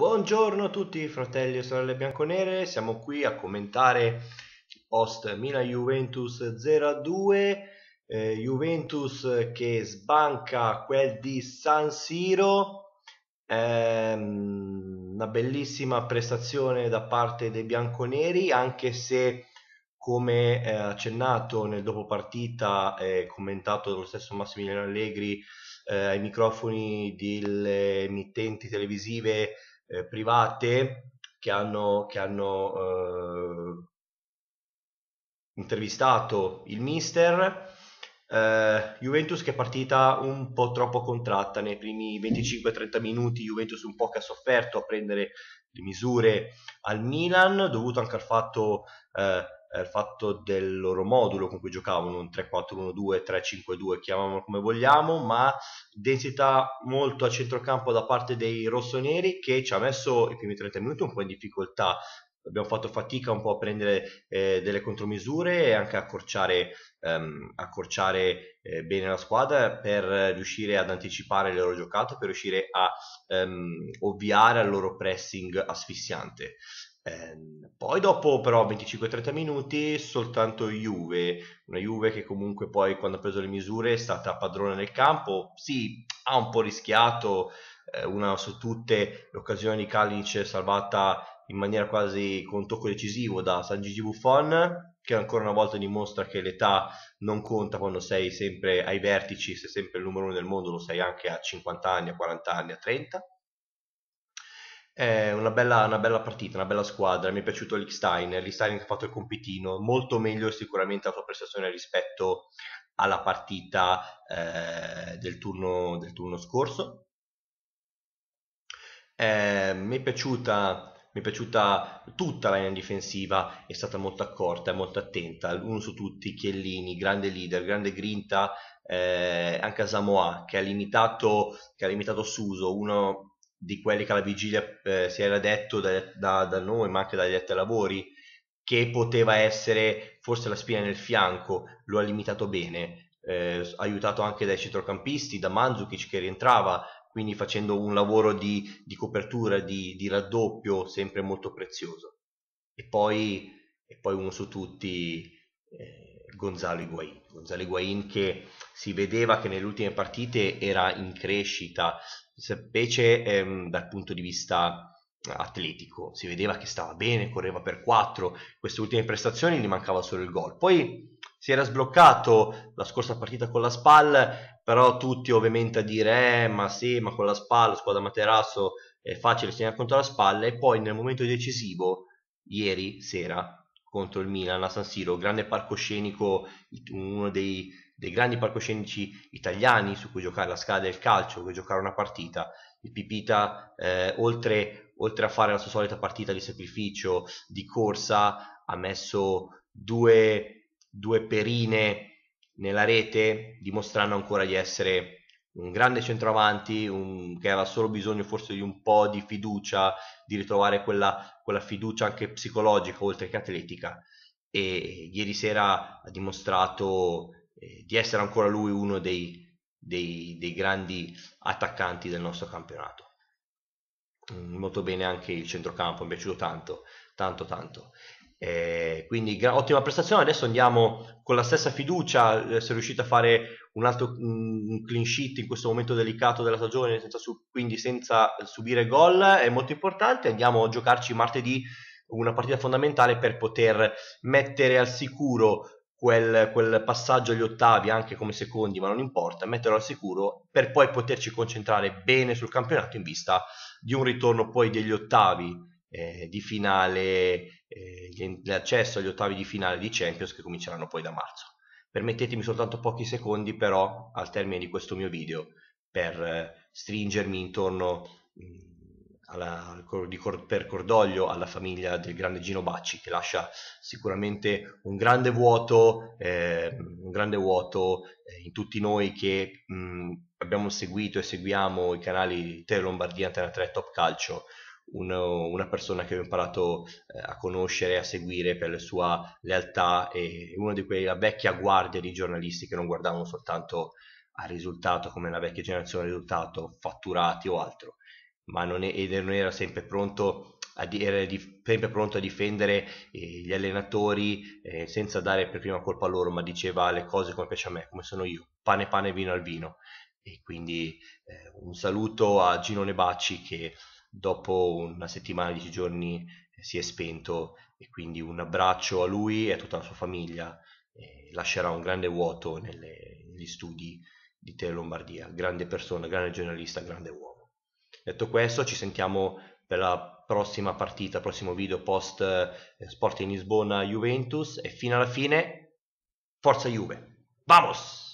Buongiorno a tutti fratelli e sorelle bianconere, siamo qui a commentare il post Mina Juventus 0-2, eh, Juventus che sbanca quel di San Siro, ehm, una bellissima prestazione da parte dei bianconeri anche se come eh, accennato nel dopopartita eh, commentato dallo stesso Massimiliano Allegri eh, ai microfoni delle emittenti televisive eh, private che hanno, che hanno eh, intervistato il mister. Uh, Juventus che è partita un po' troppo contratta nei primi 25-30 minuti Juventus un po' che ha sofferto a prendere le misure al Milan dovuto anche al fatto uh, il eh, fatto del loro modulo con cui giocavano, un 3-4-1-2, 3-5-2, chiamavano come vogliamo, ma densità molto a centrocampo da parte dei rossoneri che ci ha messo i primi 30 minuti un po' in difficoltà. Abbiamo fatto fatica un po' a prendere eh, delle contromisure e anche a accorciare, ehm, accorciare eh, bene la squadra per riuscire ad anticipare le loro giocate, per riuscire a ehm, ovviare al loro pressing asfissiante. Ehm, poi dopo però 25-30 minuti soltanto Juve, una Juve che comunque poi quando ha preso le misure è stata padrona del campo, sì ha un po' rischiato, eh, una su tutte l'occasione di Kalinic salvata in maniera quasi con tocco decisivo da San Gigi Buffon, che ancora una volta dimostra che l'età non conta quando sei sempre ai vertici, sei sempre il numero uno del mondo, lo sei anche a 50 anni, a 40 anni, a 30 è una bella, una bella partita, una bella squadra. Mi è piaciuto l'Ikstein. che ha fatto il compitino molto meglio, sicuramente, la sua prestazione rispetto alla partita eh, del, turno, del, turno, scorso. Eh, mi, è piaciuta, mi, è piaciuta, tutta la linea difensiva, è stata molto accorta, e molto attenta. Uno su tutti, Chiellini, grande leader, grande grinta. Eh, anche a Samoa che ha limitato, limitato Suso, uno di quelli che alla vigilia eh, si era detto da, da, da, noi, ma anche dagli atti lavori, che poteva essere forse la spina nel fianco, lo ha limitato bene, eh, aiutato anche dai centrocampisti, da Mandzukic che rientrava, quindi facendo un lavoro di, di copertura, di, di, raddoppio sempre molto prezioso. E poi, e poi uno su tutti... Eh, Gonzalo Higuain. Gonzalo Higuain che si vedeva che nelle ultime partite era in crescita, specie ehm, dal punto di vista atletico, si vedeva che stava bene, correva per 4, queste ultime prestazioni gli mancava solo il gol. Poi si era sbloccato la scorsa partita con la SPAL, però tutti ovviamente a dire eh, ma sì, ma con la SPAL, squadra materasso, è facile segnare contro la SPAL e poi nel momento decisivo, ieri sera, contro il Milan a San Siro, grande palcoscenico, uno dei, dei grandi palcoscenici italiani su cui giocare la scala del calcio, su giocare una partita. Il Pipita, eh, oltre, oltre a fare la sua solita partita di sacrificio, di corsa, ha messo due, due perine nella rete, dimostrando ancora di essere un grande centravanti un, che aveva solo bisogno forse di un po' di fiducia, di ritrovare quella, quella fiducia anche psicologica oltre che atletica. E ieri sera ha dimostrato eh, di essere ancora lui uno dei, dei, dei grandi attaccanti del nostro campionato. Mm, molto bene anche il centrocampo, mi è piaciuto tanto, tanto, tanto. Eh, quindi gra- ottima prestazione, adesso andiamo con la stessa fiducia, eh, se riuscite a fare un altro mm, un clean sheet in questo momento delicato della stagione, senza su- quindi senza subire gol, è molto importante, andiamo a giocarci martedì una partita fondamentale per poter mettere al sicuro Quel, quel, passaggio agli ottavi anche come secondi, ma non importa, metterlo al sicuro per poi poterci concentrare bene sul campionato in vista di un ritorno poi degli ottavi eh, di finale, eh, l'accesso agli ottavi di finale di Champions che cominceranno poi da marzo. Permettetemi soltanto pochi secondi però al termine di questo mio video per eh, stringermi intorno alla, cor, per cordoglio alla famiglia del grande Gino Bacci che lascia sicuramente un grande vuoto, eh, un grande vuoto eh, in tutti noi che mh, abbiamo seguito e seguiamo i canali Tele Lombardia Antena 3 Top Calcio uno, una persona che ho imparato eh, a conoscere e a seguire per la sua lealtà e uno di quella vecchia guardia di giornalisti che non guardavano soltanto al risultato come la vecchia generazione risultato, fatturati o altro, ma non, è, non era sempre pronto a, era di, sempre pronto a difendere eh, gli allenatori eh, senza dare per prima colpa a loro, ma diceva le cose come piace a me, come sono io, pane pane, vino al vino. E quindi eh, un saluto a Gino Nebacci che dopo una settimana, dieci giorni eh, si è spento e quindi un abbraccio a lui e a tutta la sua famiglia eh, lascerà un grande vuoto nelle, negli studi di Tele Lombardia. Grande persona, grande giornalista, grande uomo. Detto questo, ci sentiamo per la prossima partita, prossimo video post eh, Sport in Lisbona Juventus e fino alla fine Forza Juve. Vamos!